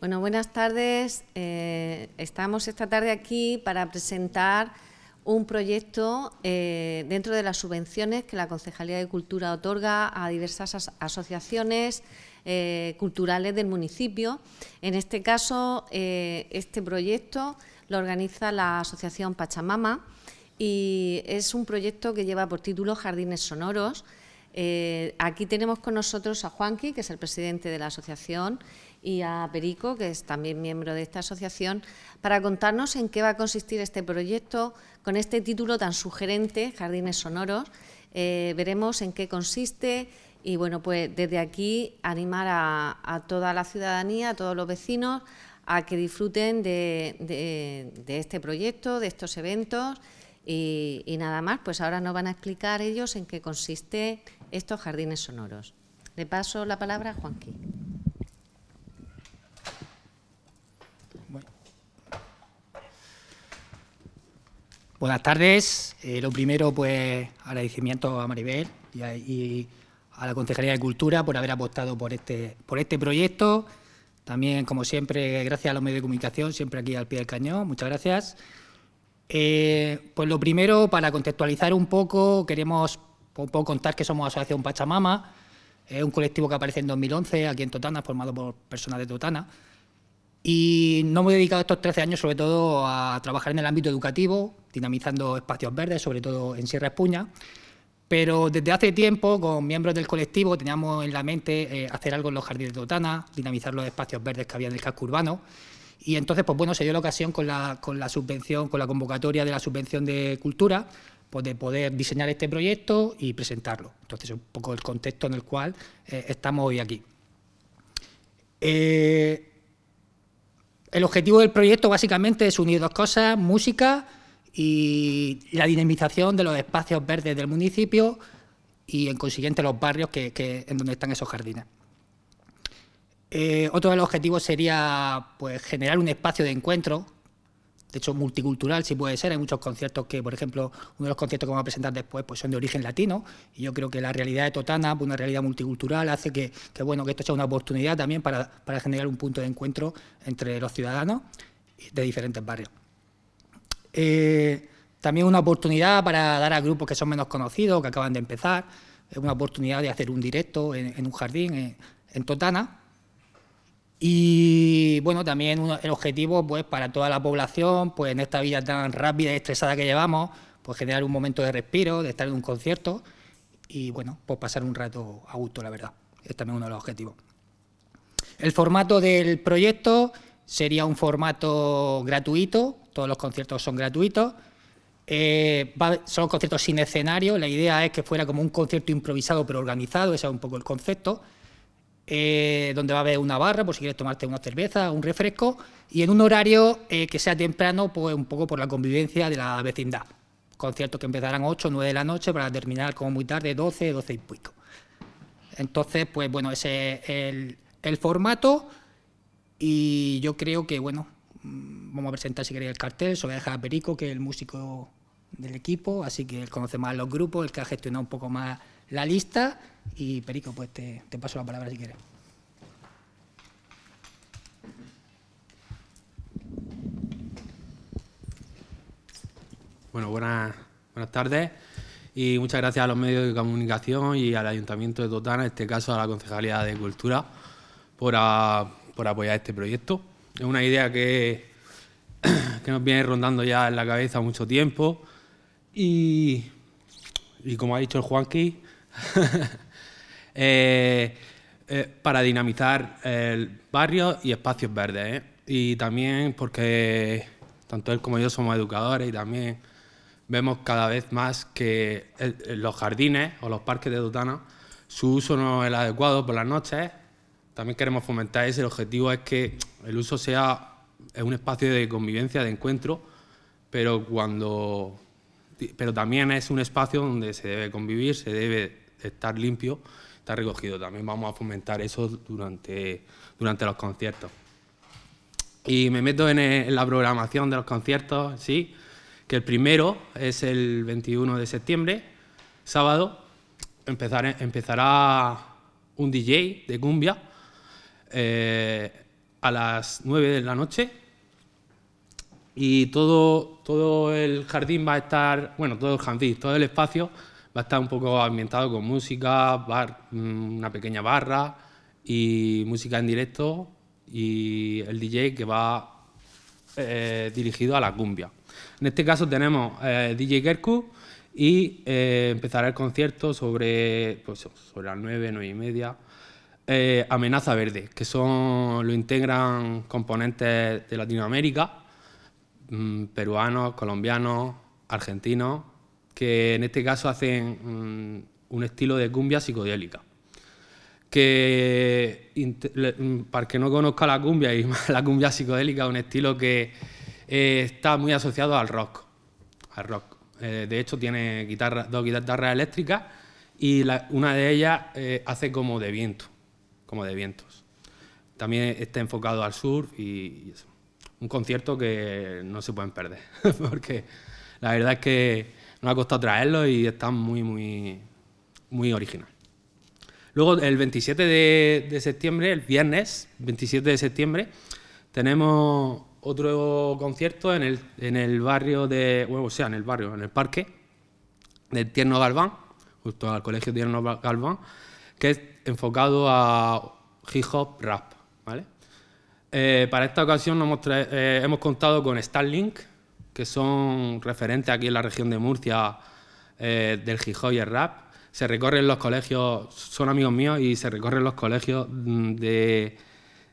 Bueno, buenas tardes. Eh, estamos esta tarde aquí para presentar un proyecto eh, dentro de las subvenciones que la Concejalía de Cultura otorga a diversas asociaciones eh, culturales del municipio. En este caso, este proyecto lo organiza la Asociación Pachamama y es un proyecto que lleva por título Jardines Sonoros. aquí tenemos con nosotros a Juanqui, que es el presidente de la asociación, y a Perico, que es también miembro de esta asociación, para contarnos en qué va a consistir este proyecto con este título tan sugerente, Jardines Sonoros. Eh, veremos en qué consiste y, bueno, pues desde aquí animar a, toda la ciudadanía, a todos los vecinos, a que disfruten de, este proyecto, de estos eventos y, y nada más, pues ahora nos van a explicar ellos en qué consiste estos jardines sonoros. Le paso la palabra a Juanqui. Buenas tardes. Eh, lo primero, pues, agradecimiento a Maribel y a, la Concejalía de Cultura por haber apostado por este, por este proyecto. También, como siempre, gracias a los medios de comunicación, siempre aquí al pie del cañón. Muchas gracias. Eh, pues lo primero, para contextualizar un poco, queremos pues, un poco contar que somos Asociación Pachamama, es un colectivo que aparece en 2011 aquí en Totana, formado por personas de Totana. Y no me he dedicado estos 13 años sobre todo a trabajar en el ámbito educativo, dinamizando espacios verdes, sobre todo en Sierra Espuña. Pero desde hace tiempo, con miembros del colectivo, teníamos en la mente eh, hacer algo en los jardines de Otana, dinamizar los espacios verdes que había en el casco urbano. Y entonces, pues bueno, se dio la ocasión con la, con la subvención, con la convocatoria de la subvención de cultura, pues de poder diseñar este proyecto y presentarlo. Entonces, es un poco el contexto en el cual eh, estamos hoy aquí. Eh, el objetivo del proyecto básicamente es unir dos cosas, música y la dinamización de los espacios verdes del municipio y en consiguiente los barrios que, en donde están esos jardines. Eh, otro de los objetivos sería pues, generar un espacio de encuentro de hecho multicultural si puede ser, hay muchos conciertos que, por ejemplo, uno de los conciertos que vamos a presentar después pues son de origen latino y yo creo que la realidad de Totana, pues, una realidad multicultural, hace que, bueno, que esto sea una oportunidad también para, generar un punto de encuentro entre los ciudadanos de diferentes barrios. Eh, también una oportunidad para dar a grupos que son menos conocidos, que acaban de empezar, es una oportunidad de hacer un directo en, un jardín, en Totana, y bueno, también el objetivo pues para toda la población, pues en esta vida tan rápida y estresada que llevamos, pues generar un momento de respiro, de estar en un concierto y bueno, pues pasar un rato a gusto, la verdad. Es también uno de los objetivos. El formato del proyecto sería un formato gratuito, todos los conciertos son gratuitos. Eh, son conciertos sin escenario, la idea es que fuera como un concierto improvisado pero organizado, ese es un poco el concepto. Eh, donde va a haber una barra, por pues, si quieres tomarte una cerveza, un refresco, y en un horario eh, que sea temprano, pues un poco por la convivencia de la vecindad. Conciertos que empezarán 8 o 9 de la noche para terminar como muy tarde 12, 12 y pico. Entonces, pues bueno, ese es el, el formato y yo creo que, bueno, mm, vamos a presentar si queréis el cartel, se voy a dejar a Perico, que es el músico del equipo, así que él conoce más los grupos, el que ha gestionado un poco más la lista y Perico, pues te, paso la palabra si quieres. Bueno, buenas, buenas tardes y muchas gracias a los medios de comunicación y al Ayuntamiento de Totana, en este caso a la Concejalía de Cultura, por, apoyar este proyecto. Es una idea que, que, nos viene rondando ya en la cabeza mucho tiempo y, y como ha dicho el Juanqui, Eh, eh, para dinamizar el barrio y espacios verdes. ¿eh? Y también porque tanto él como yo somos educadores y también vemos cada vez más que los jardines o los parques de Dutana, su uso no es el adecuado por las noches. También queremos fomentar ese. El objetivo es que el uso sea un espacio de convivencia, de encuentro, pero cuando pero también es un espacio donde se debe convivir, se debe estar limpio, estar recogido. También vamos a fomentar eso durante, durante los conciertos. Y me meto en, eh, la programación de los conciertos, sí, que el primero es el 21 de septiembre, sábado, eh, empezará un DJ de cumbia eh, a las 9 de la noche y todo, todo el jardín va a estar, bueno, todo el jardín, todo el espacio va a estar un poco ambientado con música, mm, una pequeña barra y música en directo y el DJ que va eh, dirigido a la cumbia. En este caso tenemos eh, DJ Kerku y eh, empezará el concierto sobre, pues, sobre las 9, 9 y media. Amenaza Verde, que son lo integran componentes de Latinoamérica, mm, peruanos, colombianos, argentinos que en este caso hacen mm, un estilo de cumbia psicodélica. Que, mm, para que no conozca la cumbia, y la cumbia psicodélica es un estilo que eh, está muy asociado al rock. Al rock. Eh, de hecho, tiene dos guitarras eléctricas y una de ellas eh, hace como de viento, como de vientos. También está enfocado al surf y, Un concierto que no se pueden perder, porque la verdad es que nos ha costado traerlo y está muy, muy, muy original. Luego, el 27 de, septiembre, el viernes 27 de septiembre, tenemos otro concierto en el, barrio de. o sea, en el barrio, en el parque de Tierno Galván, justo al colegio Tierno Galván, que es enfocado a hip hop rap. ¿vale? Eh, para esta ocasión hemos eh, contado con Starlink, que son referentes aquí en la región de Murcia eh, del Gijón y el rap. Se recorren los colegios, son amigos míos y se recorren los colegios mm, de,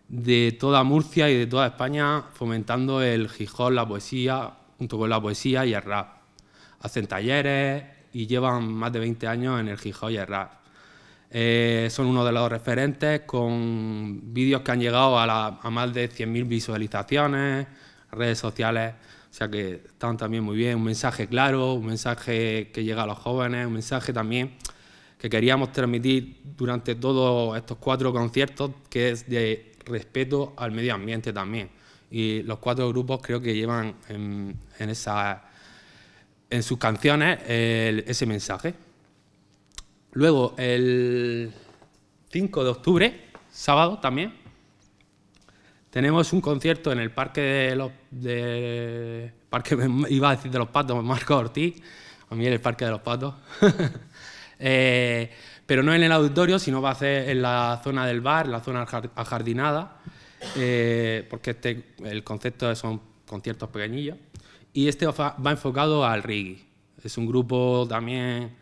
de toda Murcia y de toda España fomentando el Gijón, la poesía, junto con la poesía y el rap. Hacen talleres y llevan más de 20 años en el Gijón y el rap. Eh, son uno de los referentes con vídeos que han llegado a más de 100.000 visualizaciones, redes sociales. O sea que están también muy bien, un mensaje claro, un mensaje que llega a los jóvenes, un mensaje también que queríamos transmitir durante todos estos cuatro conciertos, que es de respeto al medio ambiente también. Y los cuatro grupos creo que llevan en, en sus canciones ese mensaje. Luego, el 5 de octubre, sábado también, tenemos un concierto en el Parque de los... parque, iba a decir de los Patos, Marco Ortiz, a mí el Parque de los Patos. Eh, pero no en el auditorio, sino va a ser en la zona del bar, en la zona ajardinada, eh, porque este, el concepto son conciertos pequeñillos. Y este va enfocado al reggae. Es un grupo también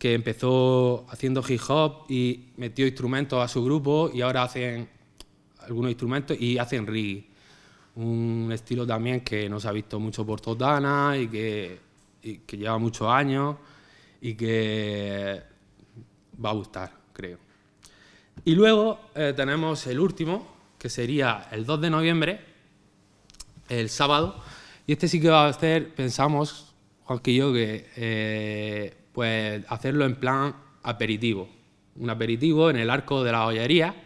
que empezó haciendo hip hop y metió instrumentos a su grupo y ahora hacen algunos instrumentos y hacen reggae. Un estilo también que no se ha visto mucho por Totana y que, y que lleva muchos años y que va a gustar, creo. Y luego eh, tenemos el último, que sería el 2 de noviembre, el sábado. Y este sí que va a ser, pensamos, Juan yo, que eh, pues hacerlo en plan aperitivo. Un aperitivo en el arco de la joyería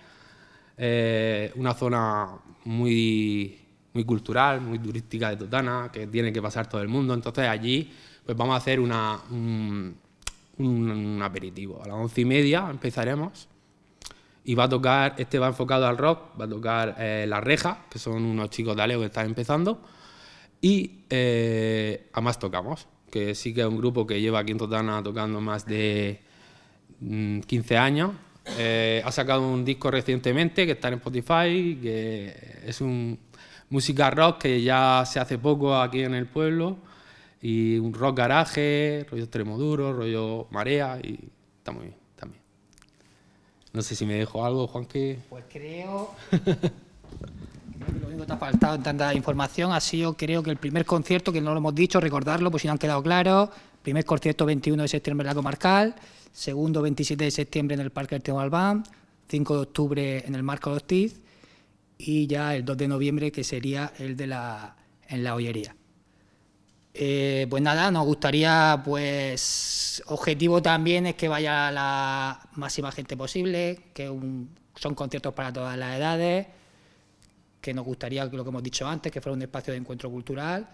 eh, una zona muy, muy cultural, muy turística de Totana, que tiene que pasar todo el mundo. Entonces allí pues vamos a hacer un, aperitivo. A las once y media empezaremos y va a tocar, este va enfocado al rock, va a tocar eh, La Reja, que son unos chicos de Aleo que están empezando, y además eh, a Tocamos, que sí que es un grupo que lleva aquí en Totana tocando más de 15 mm, años eh, ha sacado un disco recientemente que está en Spotify, que es un música rock que ya se hace poco aquí en el pueblo, y un rock garaje, rollo extremo duro, rollo marea, y está muy bien también. No sé si me dejo algo, que... Pues creo... que lo único que te ha faltado en tanta información ha sido, creo que el primer concierto, que no lo hemos dicho, recordarlo, pues si no han quedado claros, primer concierto 21 de septiembre en la Comarcal, segundo 27 de septiembre en el Parque del Teo Albán, 5 de octubre en el Marco de Ortiz y ya el 2 de noviembre que sería el de la, en la Hoyería. Eh, pues nada, nos gustaría, pues, objetivo también es que vaya la máxima gente posible, que son conciertos para todas las edades, que nos gustaría, lo que hemos dicho antes, que fuera un espacio de encuentro cultural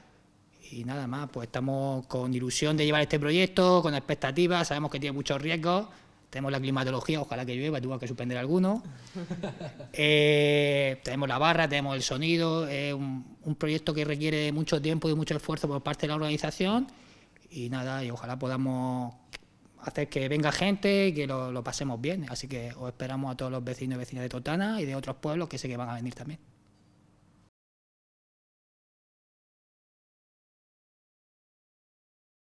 y nada más, pues estamos con ilusión de llevar este proyecto, con expectativas, sabemos que tiene muchos riesgos, tenemos la climatología, ojalá que llueva, tuvo que suspender alguno, eh, tenemos la barra, tenemos el sonido, es un, proyecto que requiere mucho tiempo y mucho esfuerzo por parte de la organización y nada, y ojalá podamos hacer que venga gente y que lo pasemos bien, así que os esperamos a todos los vecinos y vecinas de Totana y de otros pueblos que sé que van a venir también.